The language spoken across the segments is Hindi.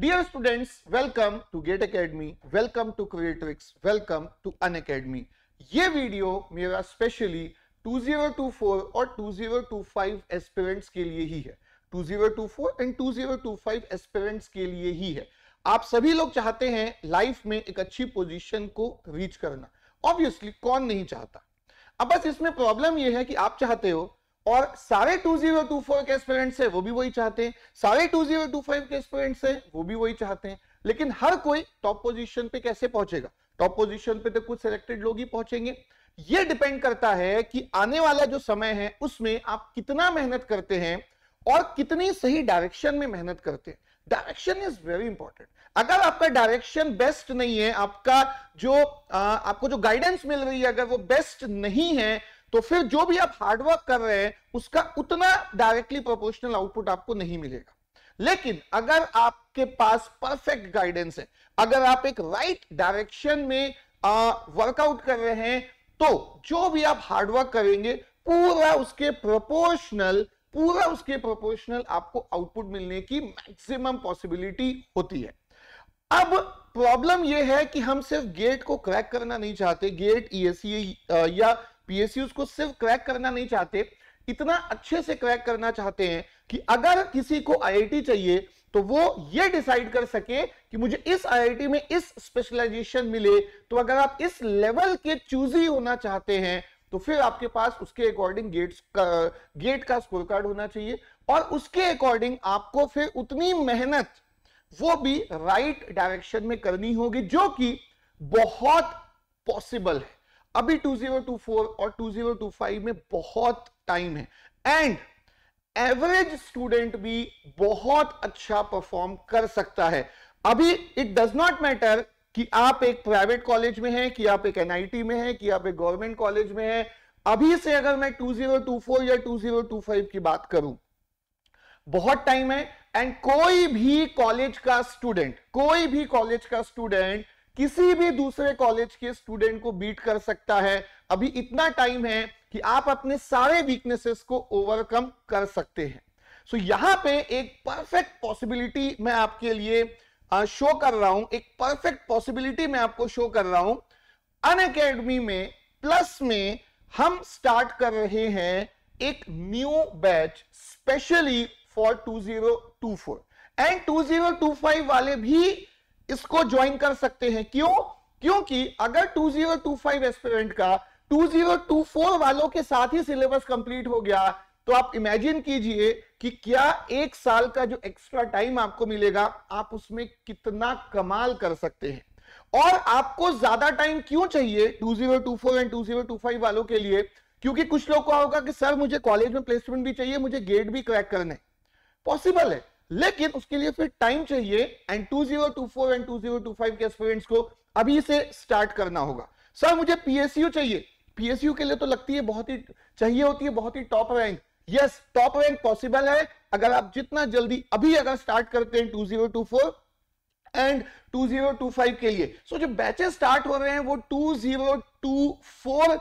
Dear students, welcome to Gate Academy, welcome to Creatrix, welcome to An Academy. ये वीडियो मेरा स्पेशली 2024 और 2025 एस्पिरेंट्स के लिए ही है 2024 एंड 2025 एस्पिरेंट्स के लिए ही है आप सभी लोग चाहते हैं लाइफ में एक अच्छी पोजिशन को रीच करना ऑब्वियसली कौन नहीं चाहता अब बस इसमें प्रॉब्लम यह है कि आप चाहते हो और सारे 2024 के एस्पिरेंट्स है वो भी वही चाहते हैं सारे 2025 के एस्पिरेंट्स है वो भी वही चाहते हैं लेकिन हर कोई टॉप पोजीशन पे कैसे पहुंचेगा टॉप पोजीशन पे तो कुछ सिलेक्टेड लोग ही पहुंचेंगे ये डिपेंड करता है कि आने वाला जो समय है उसमें आप कितना मेहनत करते हैं और कितनी सही डायरेक्शन में मेहनत करते हैं डायरेक्शन इज वेरी इंपॉर्टेंट अगर आपका डायरेक्शन बेस्ट नहीं है आपका जो आ, आपको जो गाइडेंस मिल रही है अगर वो बेस्ट नहीं है तो फिर जो भी आप हार्डवर्क कर रहे हैं उसका उतना डायरेक्टली प्रोपोर्शनल आउटपुट आपको नहीं मिलेगा लेकिन अगर आपके पास परफेक्ट गाइडेंस है अगर आप एक राइट right डायरेक्शन में वर्कआउट कर रहे हैं तो जो भी आप हार्डवर्क करेंगे पूरा उसके प्रोपोर्शनल पूरा उसके प्रोपोर्शनल आपको आउटपुट मिलने की मैक्सिमम पॉसिबिलिटी होती है अब प्रॉब्लम यह है कि हम सिर्फ गेट को क्रैक करना नहीं चाहते गेट ईएससी e e, या पीएससी को सिर्फ क्रैक करना नहीं चाहते इतना अच्छे से क्रैक करना चाहते हैं कि अगर किसी को आईआईटी चाहिए तो वो ये डिसाइड कर सके कि मुझे इस आईआईटी में इस स्पेशलाइजेशन मिले तो अगर आप इस लेवल के चूजी होना चाहते हैं तो फिर आपके पास उसके अकॉर्डिंग गेट्स का गेट का स्कोर कार्ड होना चाहिए और उसके अकॉर्डिंग आपको फिर उतनी मेहनत वो भी राइट right डायरेक्शन में करनी होगी जो कि बहुत पॉसिबल है अभी 2024 और 2025 में बहुत टाइम है एंड एवरेज स्टूडेंट भी बहुत अच्छा परफॉर्म कर सकता है अभी इट डज नॉट मैटर कि आप एक प्राइवेट कॉलेज में हैं कि आप एक एनआईटी में हैं कि आप एक गवर्नमेंट कॉलेज में हैं अभी से अगर मैं 2024 या 2025 की बात करूं बहुत टाइम है एंड कोई भी कॉलेज का स्टूडेंट कोई भी कॉलेज का स्टूडेंट किसी भी दूसरे कॉलेज के स्टूडेंट को बीट कर सकता है अभी इतना टाइम है कि आप अपने सारे वीकनेसेस को ओवरकम कर सकते हैं सो so, यहां पे एक परफेक्ट पॉसिबिलिटी मैं आपके लिए आ, शो कर रहा हूं एक परफेक्ट पॉसिबिलिटी मैं आपको शो कर रहा हूं अन अकेडमी में प्लस में हम स्टार्ट कर रहे हैं एक new batch specially for 2024 and 2025 वाले भी इसको ज्वाइन कर सकते हैं क्यों क्योंकि अगर 2025 एस्पिरेंट का 2024 वालों के साथ ही सिलेबस कंप्लीट हो गया तो आप इमेजिन कीजिए कि क्या एक साल का जो एक्स्ट्रा टाइम आपको मिलेगा आप उसमें कितना कमाल कर सकते हैं और आपको ज्यादा टाइम क्यों चाहिए 2024 एंड 2025 वालों के लिए क्योंकि कुछ लोग को होगा कि सर मुझे कॉलेज में प्लेसमेंट भी चाहिए मुझे गेट भी क्रैक करने पॉसिबल है लेकिन उसके लिए फिर टाइम चाहिए एंड 2024 एंड 2025 के स्टूडेंट्स को अभी से स्टार्ट करना होगा सर मुझे पीएसयू चाहिए पीएसयू के लिए तो लगती है बहुत ही चाहिए होती है बहुत ही top rank yes top rank possible है अगर आप जितना जल्दी अभी अगर स्टार्ट करते हैं फोर एंड 2025 के लिए सो so, जो बैचेस स्टार्ट हो रहे हैं वो 2024 फोर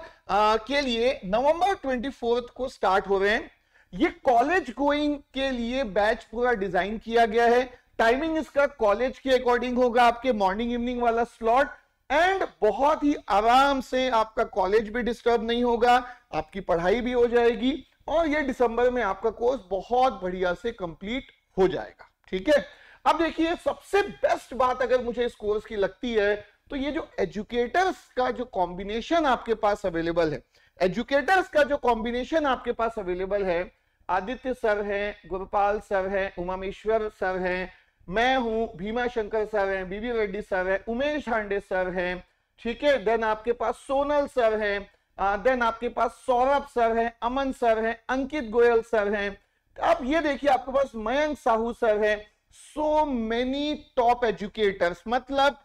के लिए नवंबर 24 को स्टार्ट हो रहे हैं ये कॉलेज गोइंग के लिए बैच पूरा डिजाइन किया गया है टाइमिंग इसका कॉलेज के अकॉर्डिंग होगा आपके मॉर्निंग इवनिंग वाला स्लॉट एंड बहुत ही आराम से आपका कॉलेज भी डिस्टर्ब नहीं होगा आपकी पढ़ाई भी हो जाएगी और ये दिसंबर में आपका कोर्स बहुत बढ़िया से कंप्लीट हो जाएगा ठीक है अब देखिए सबसे बेस्ट बात अगर मुझे इस कोर्स की लगती है तो ये जो एजुकेटर्स का जो कॉम्बिनेशन आपके पास अवेलेबल है एजुकेटर्स का जो कॉम्बिनेशन आपके पास अवेलेबल है आदित्य सर हैं गुरुपाल सर हैं उमामेश्वर सर हैं मैं हूं भीमा शंकर सर हैं बीबी रेड्डी सर हैं उमेश हांडे सर हैं ठीक है देन आपके पास सोनल सर हैं देन आपके पास सौरभ सर हैं अमन सर हैं अंकित गोयल सर हैं आप ये देखिए आपके पास मयंक साहू सर हैं सो मेनी टॉप एजुकेटर्स मतलब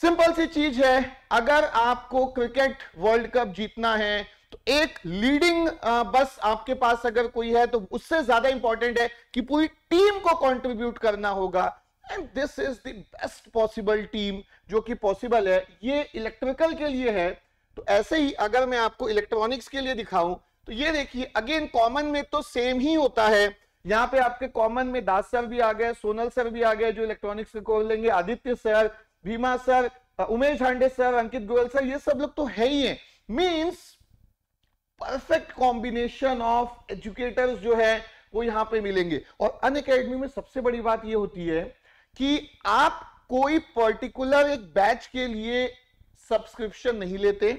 सिंपल सी चीज है अगर आपको क्रिकेट वर्ल्ड कप जीतना है तो एक लीडिंग बस आपके पास अगर कोई है तो उससे ज्यादा इंपॉर्टेंट है कि पूरी टीम को कंट्रीब्यूट करना होगा and this is the best possible team जो कि पॉसिबल है ये इलेक्ट्रिकल के लिए है तो ऐसे ही अगर मैं आपको इलेक्ट्रॉनिक्स के लिए दिखाऊं तो ये देखिए अगेन कॉमन में तो सेम ही होता है यहाँ पे आपके कॉमन में दास सर भी आ गए सोनल सर भी आ गए जो इलेक्ट्रॉनिक्स के कोर लेंगे Aditya sir Bhima sir Umesh Hande sir Ankit Goyal sir ये सब लोग तो है ही है means perfect combination of educators जो है वो यहां पे मिलेंगे और अन अकेडमी में सबसे बड़ी बात ये होती है कि आप कोई पर्टिकुलर एक बैच के लिए सब्सक्रिप्शन नहीं लेते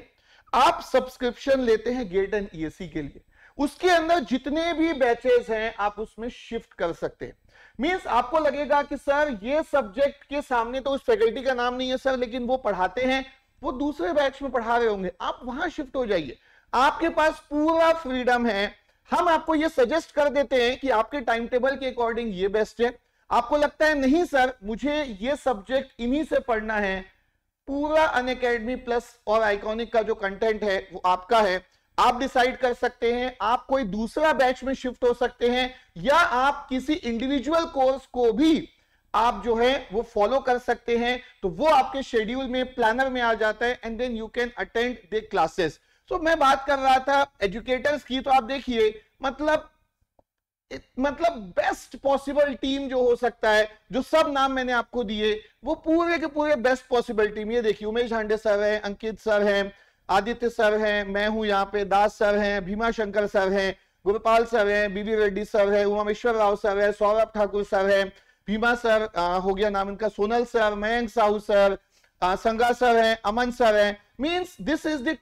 आप सब्सक्रिप्शन लेते हैं गेट एंड ईएससी के लिए उसके अंदर जितने भी बैचेस हैं आप उसमें शिफ्ट कर सकते हैं मीन्स आपको लगेगा कि सर ये सब्जेक्ट के सामने तो उस फैकल्टी का नाम नहीं है सर लेकिन वो पढ़ाते हैं वो दूसरे बैच में पढ़ा रहे होंगे आप वहां शिफ्ट हो जाइए आपके पास पूरा फ्रीडम है हम आपको ये सजेस्ट कर देते हैं कि आपके टाइम टेबल के अकॉर्डिंग ये बेस्ट है आपको लगता है नहीं सर मुझे ये सब्जेक्ट इन्हीं से पढ़ना है पूरा अन अकेडमी प्लस और आइकॉनिक का जो कंटेंट है वो आपका है आप डिसाइड कर सकते हैं आप कोई दूसरा बैच में शिफ्ट हो सकते हैं या आप किसी इंडिविजुअल कोर्स को भी आप जो है वो फॉलो कर सकते हैं तो वो आपके शेड्यूल में प्लानर में आ जाता है and then you can attend the classes so so, मैं बात कर रहा था एजुकेटर्स की तो आप देखिए मतलब मतलब बेस्ट पॉसिबल टीम जो हो सकता है जो सब नाम मैंने आपको दिए वो पूरे के पूरे बेस्ट पॉसिबल टीम ये देखिए उमेश हांडे सर हैं अंकित सर हैं आदित्य सर हैं मैं हूं यहाँ पे दास सर हैं भीमा शंकर सर हैं गोपाल सर हैं बीबी रेड्डी सर है उमामेश्वर राव सर है सौरभ ठाकुर सर है भीमा सर आ, हो गया नाम इनका Sonal sir Mayank Sahu sir Sanga sir है अमन सर है means this is the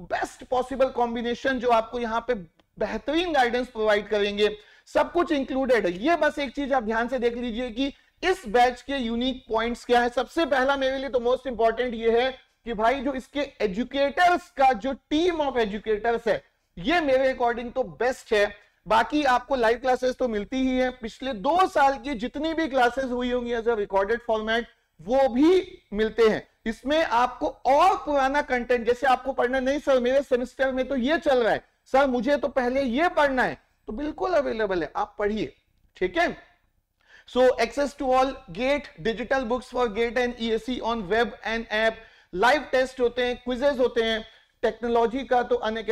best possible combination जो आपको यहां पे बेहतरीन गाइडेंस प्रोवाइड करेंगे सब कुछ इंक्लूडेड है ये बस एक चीज आप ध्यान से देख लीजिए कि इस बैच के यूनिक पॉइंट्स क्या है सबसे पहला मेरे लिए तो मोस्ट इंपॉर्टेंट ये है कि भाई जो इसके एजुकेटर्स का जो टीम ऑफ एजुकेटर्स है ये मेरे अकॉर्डिंग तो बेस्ट है बाकी आपको लाइव क्लासेस तो मिलती ही है पिछले दो साल की जितनी भी क्लासेस हुई होंगी एज अ रिकॉर्डेड फॉर्मेट वो भी मिलते हैं इसमें आपको और पुराना कंटेंट जैसे आपको पढ़ना नहीं सर मेरे सेमेस्टर में तो ये चल रहा है सर मुझे तो पहले ये पढ़ना है तो बिल्कुल अवेलेबल है आप पढ़िए ठीक है access to all GATE digital books for GATE and E S on web and app live test होते हैं क्विजेज होते हैं टेक्नोलॉजी का तो अन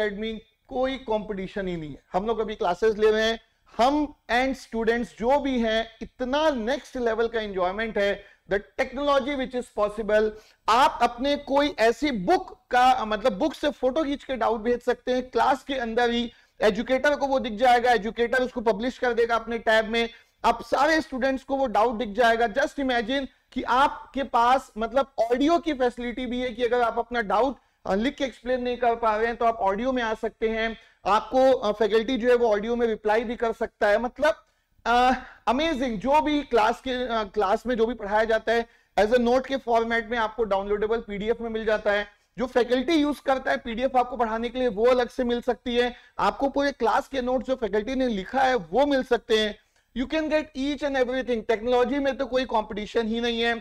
कोई कॉम्पिटिशन ही नहीं है हम लोग अभी क्लासेस ले रहे हैं हम एंड स्टूडेंट्स जो भी हैं इतना नेक्स्ट लेवल का एंजॉयमेंट है the technology which is possible आप अपने कोई ऐसी बुक का मतलब बुक से फोटो खींच के डाउट भेज सकते हैं क्लास के अंदर ही एजुकेटर को वो दिख जाएगा एजुकेटर उसको पब्लिश कर देगा अपने टैब में अब सारे स्टूडेंट्स को वो डाउट दिख जाएगा जस्ट इमेजिन कि आपके पास मतलब ऑडियो की फैसिलिटी भी है कि अगर आप अपना डाउट लिख के एक्सप्लेन नहीं कर पा रहे हैं तो आप ऑडियो में आ सकते हैं आपको फैकल्टी जो है वो ऑडियो में रिप्लाई भी कर सकता है मतलब अमेजिंग uh, जो भी क्लास के क्लास uh, में जो भी पढ़ाया जाता है एज ए नोट के फॉर्मेट में आपको डाउनलोडेबल पीडीएफ में मिल जाता है जो फैकल्टी यूज करता है पीडीएफ आपको पढ़ाने के लिए वो अलग से मिल सकती है आपको पूरे क्लास के नोट जो फैकल्टी ने लिखा है वो मिल सकते हैं you can get each and everything technology में तो कोई कॉम्पिटिशन ही नहीं है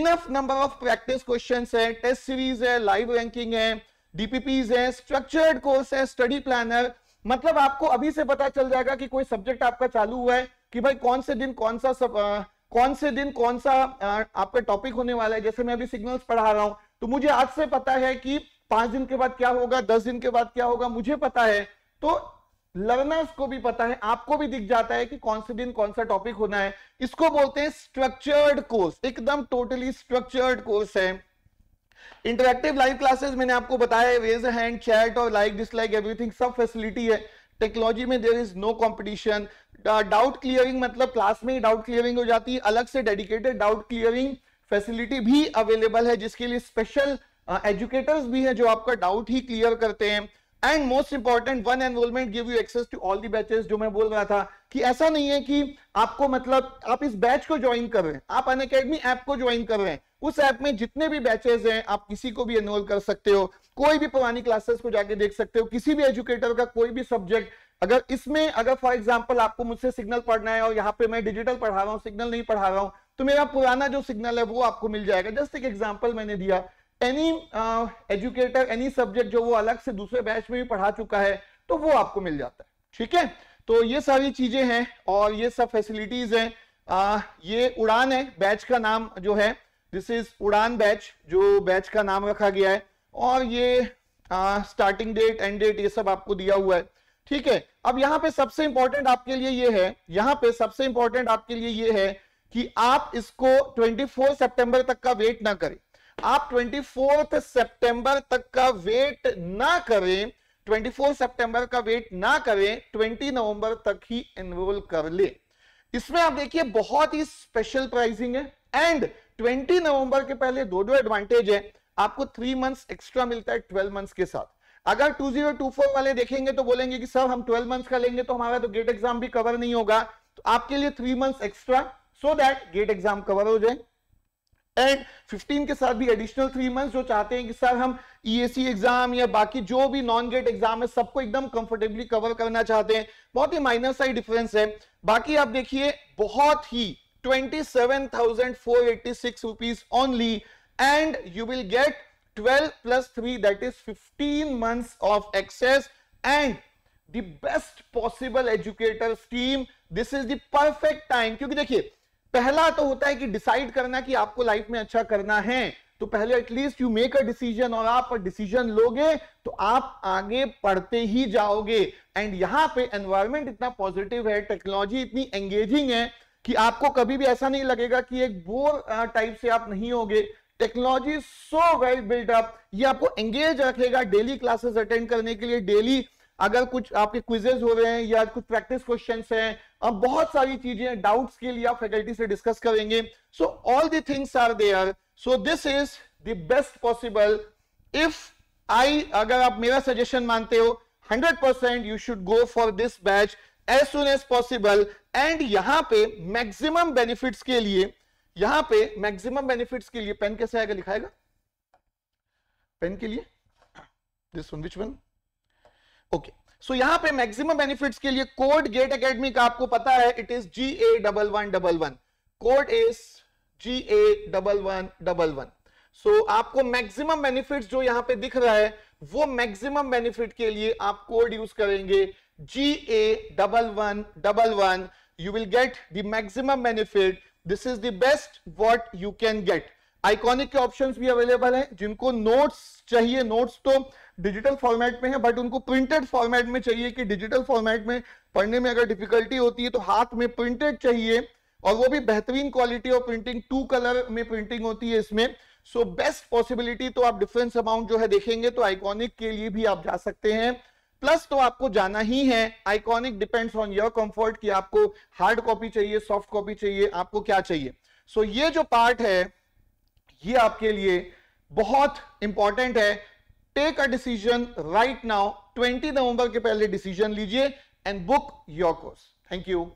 enough number of practice question है टेस्ट सीरीज है लाइव रैंकिंग है डीपीपीज है स्ट्रक्चर्ड कोर्स है स्टडी प्लानर मतलब आपको अभी से पता चल जाएगा कि कोई सब्जेक्ट आपका चालू हुआ है कि भाई कौन से दिन कौन सा सब आ, कौन से दिन कौन सा आ, आपका टॉपिक होने वाला है जैसे मैं अभी सिग्नल्स पढ़ा रहा हूं तो मुझे आज से पता है कि पांच दिन के बाद क्या होगा दस दिन के बाद क्या होगा मुझे पता है तो लर्नर्स को भी पता है आपको भी दिख जाता है कि कौन से दिन कौन सा टॉपिक होना है इसको बोलते हैं स्ट्रक्चर्ड कोर्स एकदम टोटली स्ट्रक्चर्ड कोर्स है इंटरेक्टिव लाइव क्लासेस मैंने आपको बताया रेज हैंड चैट और लाइक डिसलाइक एवरीथिंग सब फैसिलिटी है टेक्नोलॉजी में there is no competition doubt clearing मतलब क्लास में ही डाउट क्लियरिंग हो जाती है अलग से डेडिकेटेड डाउट क्लियरिंग फैसिलिटी भी अवेलेबल है जिसके लिए स्पेशल एजुकेटर्स uh, भी हैं जो आपका डाउट ही क्लियर करते हैं and most important one enrolment give you access to all the batches जो मैं बोल रहा था कि ऐसा नहीं है कि आपको मतलब आप इस बैच को ज्वाइन कर रहे हैं आप अन अकेडमी ऐप को ज्वाइन कर रहे हैं उस ऐप में जितने भी बैचेस हैं आप किसी को भी एनरोल कर सकते हो कोई भी पुरानी क्लासेस को जाके देख सकते हो किसी भी एजुकेटर का कोई भी सब्जेक्ट अगर इसमें अगर फॉर एग्जाम्पल आपको मुझसे सिग्नल पढ़ना है और यहाँ पे मैं डिजिटल पढ़ा रहा हूँ सिग्नल नहीं पढ़ा रहा हूँ तो मेरा पुराना जो सिग्नल है वो आपको मिल जाएगा जस्ट एक एग्जाम्पल मैंने दिया एनी एजुकेटर एनी सब्जेक्ट जो वो अलग से दूसरे बैच में भी पढ़ा चुका है तो वो आपको मिल जाता है ठीक है तो ये सारी चीजें हैं और ये सब फैसिलिटीज हैं uh, ये उड़ान है बैच का नाम जो है दिस इज उड़ान बैच जो बैच का नाम रखा गया है और ये स्टार्टिंग डेट एंड डेट ये सब आपको दिया हुआ है ठीक है अब यहाँ पे सबसे इंपॉर्टेंट आपके लिए ये है यहाँ पे सबसे इंपॉर्टेंट आपके लिए ये है कि आप इसको 24 सितंबर तक का वेट ना करें आप 24 सितंबर तक का वेट ना करें 24 सितंबर का वेट ना करें 20 नवंबर तक ही एनरोल कर ले इसमें आप देखिए बहुत ही स्पेशल प्राइसिंग है एंड 20 नवंबर के पहले दो दो एडवांटेज है आपको थ्री मंथ्स एक्स्ट्रा मिलता है ट्वेल्व मंथ्स के साथ अगर 2024 वाले देखेंगे तो बोलेंगे कि सर हम 12 मंथ्स का लेंगे तो हमारा तो गेट एग्जाम भी कवर नहीं होगा तो आपके लिए three months extra so that GATE exam cover हो जाए एंड 15 के साथ भी एडिशनल थ्री मंथ्स जो चाहते हैं कि सर हम ईएसी e एग्जाम या बाकी जो भी नॉन गेट एग्जाम है सबको एकदम कंफर्टेबली कवर करना चाहते हैं बहुत ही माइनर साइड डिफरेंस है बाकी आप देखिए बहुत ही 27,486 rupees only and you will get 12 plus 3 that is 15 months of access and the best possible educator scheme this is the perfect time क्योंकि देखिए पहला तो होता है कि decide करना कि आपको life में अच्छा करना है तो पहले at least you make a decision और आप डिसीजन लोगे तो आप आगे पढ़ते ही जाओगे एंड यहाँ पे एनवायरमेंट इतना पॉजिटिव है टेक्नोलॉजी इतनी एंगेजिंग है कि आपको कभी भी ऐसा नहीं लगेगा कि एक बोर टाइप से आप नहीं होंगे technology so well build up up ये आपको एंगेज रखेगा डेली क्लासेस अटेंड करने के लिए डेली अगर कुछ आपके क्विजेज हो रहे हैं या कुछ प्रैक्टिस क्वेश्चन हैं और बहुत सारी चीजें डाउट्स के लिए आप फैकल्टी से डिस्कस करेंगे so all the things are there so this is the best possible if I अगर आप मेरा सजेशन मानते हो 100% you should go for this batch as soon as possible and यहां पे मैक्सिमम बेनिफिट्स के लिए यहां पे मैक्सिमम बेनिफिट्स के लिए पेन कैसे आएगा लिखाएगा पेन के लिए this one which one okay so यहां पे मैक्सिमम बेनिफिट्स के लिए कोड गेट एकेडमी का आपको पता है it is G A double one double one code is G A double one double one so आपको मैक्सिमम बेनिफिट्स जो यहां पे दिख रहा है वो मैक्सिमम बेनिफिट के लिए आप कोड यूज करेंगे GA double one double one you will get the maximum benefit this is the best what you can get iconic के ऑप्शंस भी अवेलेबल हैं जिनको नोट्स चाहिए नोट्स तो डिजिटल फॉर्मेट में है बट उनको प्रिंटेड फॉर्मेट में चाहिए कि डिजिटल फॉर्मेट में पढ़ने में अगर डिफिकल्टी होती है तो हाथ में प्रिंटेड चाहिए और वो भी बेहतरीन quality of printing two colour में प्रिंटिंग होती है इसमें सो बेस्ट पॉसिबिलिटी तो आप डिफरेंस अमाउंट जो है देखेंगे तो आइकॉनिक के लिए भी आप जा सकते हैं प्लस तो आपको जाना ही है iconic depends on your comfort कि आपको हार्ड कॉपी चाहिए सॉफ्ट कॉपी चाहिए आपको क्या चाहिए सो so, ये जो पार्ट है ये आपके लिए बहुत इंपॉर्टेंट है take a decision right now 20 नवंबर के पहले डिसीजन लीजिए and book your course thank you